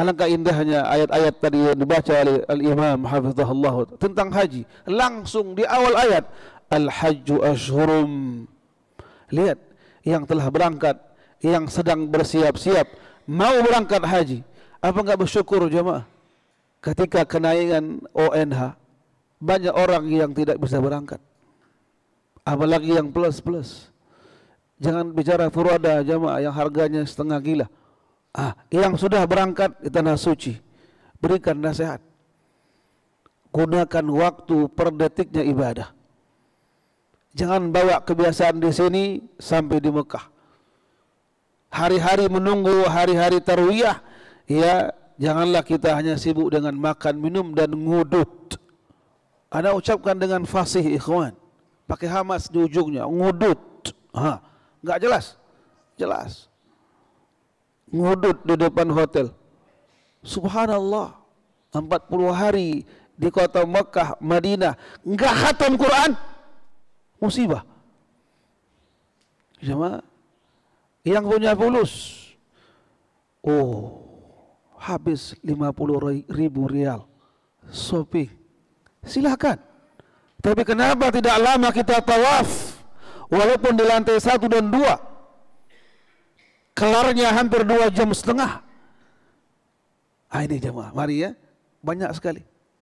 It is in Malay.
Alangkah indahnya ayat-ayat tadi yang dibaca oleh Al-Imam Hafizahullah tentang haji. Langsung di awal ayat. Al-Hajju Ashurum. Lihat yang telah berangkat, yang sedang bersiap-siap. Mau berangkat haji. Apa enggak bersyukur jemaah? Ketika kenaikan ONH, banyak orang yang tidak bisa berangkat. Apalagi yang plus-plus. Jangan bicara furada jemaah yang harganya setengah gila. Ah, yang sudah berangkat ke tanah suci, berikan nasihat. Gunakan waktu per detiknya ibadah. Jangan bawa kebiasaan di sini sampai di Mekah. Hari-hari menunggu hari-hari tarwiyah, ya, janganlah kita hanya sibuk dengan makan, minum dan ngudut. Anda ucapkan dengan fasih ikhwan. Pakai hamas di ujungnya, ngudut. Ha, enggak jelas. Jelas ngudut di depan hotel. Subhanallah, 40 hari di kota Mekah, Madinah, enggak khatam Quran. Musibah. Sama yang punya pulus. Oh, habis 50 ribu rial. Sopi. Silakan. Tapi kenapa tidak lama kita tawaf walaupun di lantai satu dan dua kelarnya hampir dua jam setengah. Ah, ini jemaah, mari ya, banyak sekali.